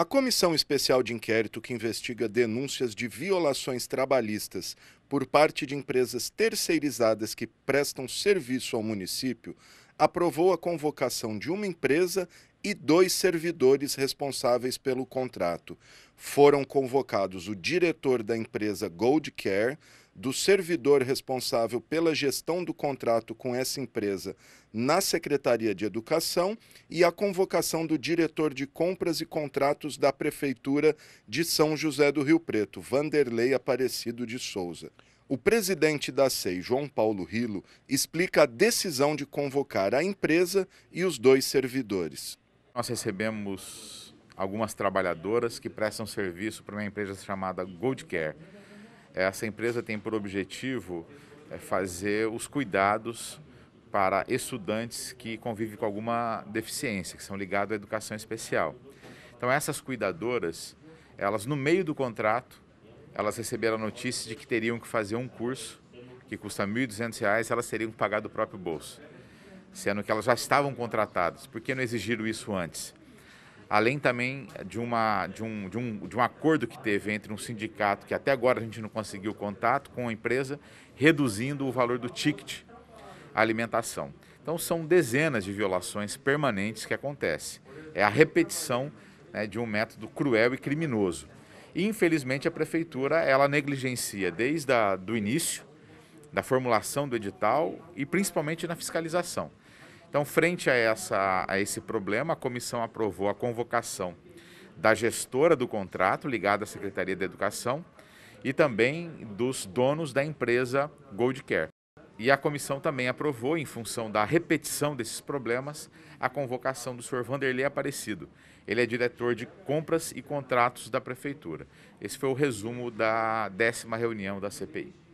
A Comissão Especial de Inquérito que investiga denúncias de violações trabalhistas por parte de empresas terceirizadas que prestam serviço ao município aprovou a convocação de uma empresa e dois servidores responsáveis pelo contrato. Foram convocados o diretor da empresa Gold Care, do servidor responsável pela gestão do contrato com essa empresa na Secretaria de Educação e a convocação do diretor de compras e contratos da Prefeitura de São José do Rio Preto, Vanderlei Aparecido de Souza. O presidente da SEI, João Paulo Rilo, explica a decisão de convocar a empresa e os dois servidores. Nós recebemos algumas trabalhadoras que prestam serviço para uma empresa chamada Gold Care essa empresa tem por objetivo é, fazer os cuidados para estudantes que convivem com alguma deficiência, que são ligados à educação especial. Então essas cuidadoras, elas no meio do contrato, elas receberam a notícia de que teriam que fazer um curso que custa R$ 1.200, elas teriam que pagar do próprio bolso, sendo que elas já estavam contratadas. Por que não exigiram isso antes? além também de, uma, de, um, de, um, de um acordo que teve entre um sindicato, que até agora a gente não conseguiu contato, com a empresa, reduzindo o valor do ticket alimentação. Então são dezenas de violações permanentes que acontecem. É a repetição né, de um método cruel e criminoso. E, infelizmente a prefeitura ela negligencia desde o do início da formulação do edital e principalmente na fiscalização. Então, frente a, essa, a esse problema, a comissão aprovou a convocação da gestora do contrato, ligada à Secretaria da Educação, e também dos donos da empresa Gold Care. E a comissão também aprovou, em função da repetição desses problemas, a convocação do Sr. Vanderlei Aparecido. Ele é diretor de compras e contratos da prefeitura. Esse foi o resumo da décima reunião da CPI.